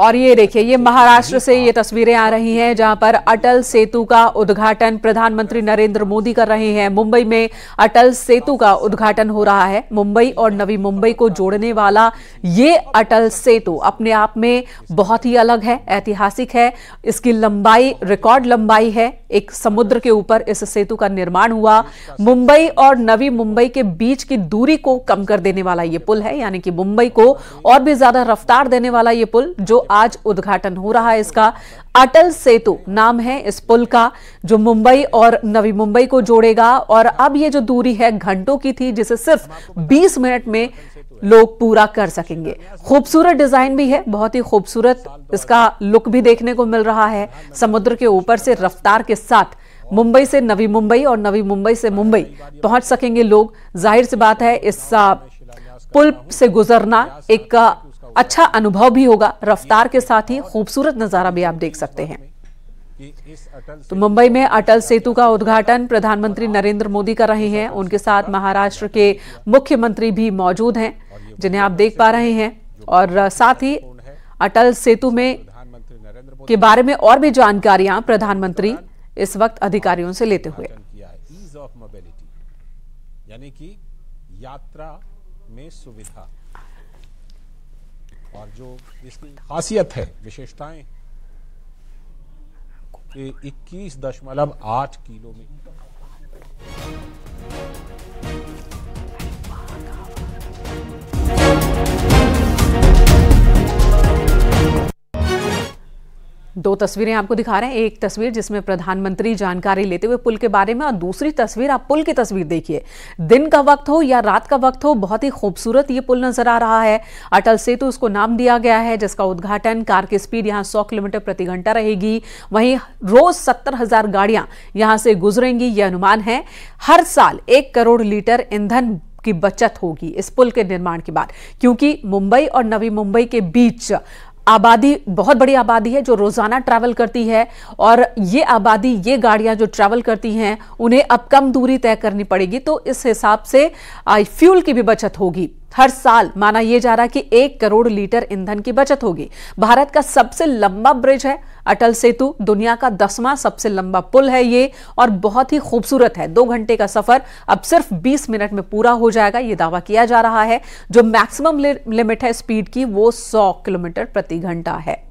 और ये देखिए ये महाराष्ट्र से ये तस्वीरें आ रही हैं जहां पर अटल सेतु का उद्घाटन प्रधानमंत्री नरेंद्र मोदी कर रहे हैं मुंबई में अटल सेतु का उद्घाटन हो रहा है मुंबई और नवी मुंबई को जोड़ने वाला ये अटल सेतु अपने आप में बहुत ही अलग है ऐतिहासिक है इसकी लंबाई रिकॉर्ड लंबाई है एक समुद्र के ऊपर इस सेतु का निर्माण हुआ मुंबई और नवी मुंबई के बीच की दूरी को कम कर देने वाला ये पुल है यानी कि मुंबई को और भी ज्यादा रफ्तार देने वाला ये पुल जो जो आज उद्घाटन हो रहा है इसका अटल सेतु नाम है इस पुल का जो मुंबई और नवी मुंबई को जोड़ेगा और अब ये जो दूरी है घंटों की थी जिसे सिर्फ 20 मिनट में लोग पूरा कर सकेंगे खूबसूरत डिजाइन भी है बहुत ही खूबसूरत इसका लुक भी देखने को मिल रहा है समुद्र के ऊपर से रफ्तार के साथ मुंबई से नवी मुंबई और नवी मुंबई से मुंबई पहुंच सकेंगे लोग जाहिर सी बात है इस पुल से गुजरना एक अच्छा अनुभव भी होगा रफ्तार के साथ ही खूबसूरत नजारा भी आप देख सकते हैं तो मुंबई में अटल सेतु का उद्घाटन प्रधानमंत्री नरेंद्र मोदी कर रहे हैं उनके साथ महाराष्ट्र के मुख्यमंत्री भी मौजूद हैं जिन्हें आप देख पा रहे हैं और साथ ही अटल सेतु में के बारे में और भी जानकारियां प्रधानमंत्री इस वक्त अधिकारियों से लेते हुए यानी कि यात्रा में सुविधा और जो इसकी खासियत है विशेषताएं इक्कीस दशमलव आठ किलोमीटर दो तस्वीरें आपको दिखा रहे हैं एक तस्वीर जिसमें प्रधानमंत्री जानकारी लेते हुए पुल के बारे में और दूसरी तस्वीर आप पुल की तस्वीर देखिए दिन का वक्त हो या रात का वक्त हो बहुत ही खूबसूरत ये पुल नजर आ रहा है अटल सेतु तो नाम दिया गया है जिसका उद्घाटन कार की स्पीड यहाँ सौ किलोमीटर प्रति घंटा रहेगी वहीं रोज सत्तर हजार गाड़ियां यहाँ से गुजरेंगी यह अनुमान है हर साल एक करोड़ लीटर ईंधन की बचत होगी इस पुल के निर्माण के बाद क्योंकि मुंबई और नवी मुंबई के बीच आबादी बहुत बड़ी आबादी है जो रोज़ाना ट्रैवल करती है और ये आबादी ये गाड़ियां जो ट्रैवल करती हैं उन्हें अब कम दूरी तय करनी पड़ेगी तो इस हिसाब से फ्यूल की भी बचत होगी हर साल माना यह जा रहा है कि एक करोड़ लीटर ईंधन की बचत होगी भारत का सबसे लंबा ब्रिज है अटल सेतु दुनिया का दसवां सबसे लंबा पुल है ये और बहुत ही खूबसूरत है दो घंटे का सफर अब सिर्फ 20 मिनट में पूरा हो जाएगा ये दावा किया जा रहा है जो मैक्सिमम लिमिट है स्पीड की वो 100 किलोमीटर प्रति घंटा है